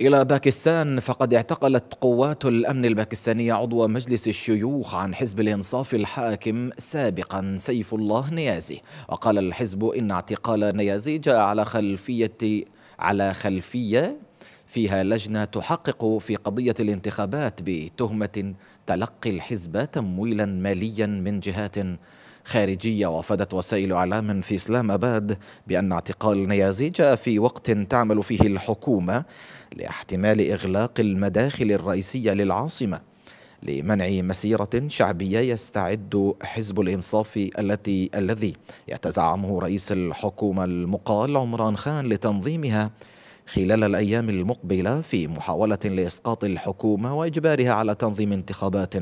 إلى باكستان فقد اعتقلت قوات الأمن الباكستانية عضو مجلس الشيوخ عن حزب الإنصاف الحاكم سابقا سيف الله نيازي وقال الحزب إن اعتقال نيازي جاء على خلفية على خلفية فيها لجنة تحقق في قضية الانتخابات بتهمة تلقي الحزب تمويلا ماليا من جهات خارجية وافادت وسائل إعلام في إسلام أباد بأن اعتقال نيازي جاء في وقت تعمل فيه الحكومة لاحتمال إغلاق المداخل الرئيسية للعاصمة لمنع مسيرة شعبية يستعد حزب الإنصاف التي الذي يتزعمه رئيس الحكومة المقال عمران خان لتنظيمها خلال الأيام المقبلة في محاولة لإسقاط الحكومة وإجبارها على تنظيم انتخابات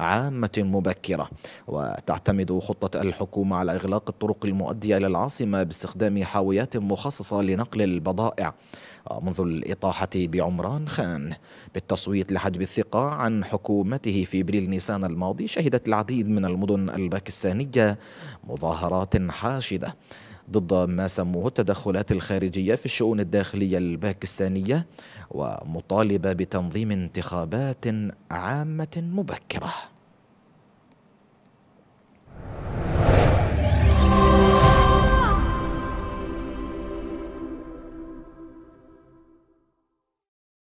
عامة مبكرة وتعتمد خطة الحكومة على إغلاق الطرق المؤدية إلى العاصمة باستخدام حاويات مخصصة لنقل البضائع منذ الإطاحة بعمران خان بالتصويت لحجب الثقة عن حكومته في ابريل نيسان الماضي شهدت العديد من المدن الباكستانية مظاهرات حاشدة ضد ما سموه التدخلات الخارجية في الشؤون الداخلية الباكستانية ومطالبة بتنظيم انتخابات عامة مبكرة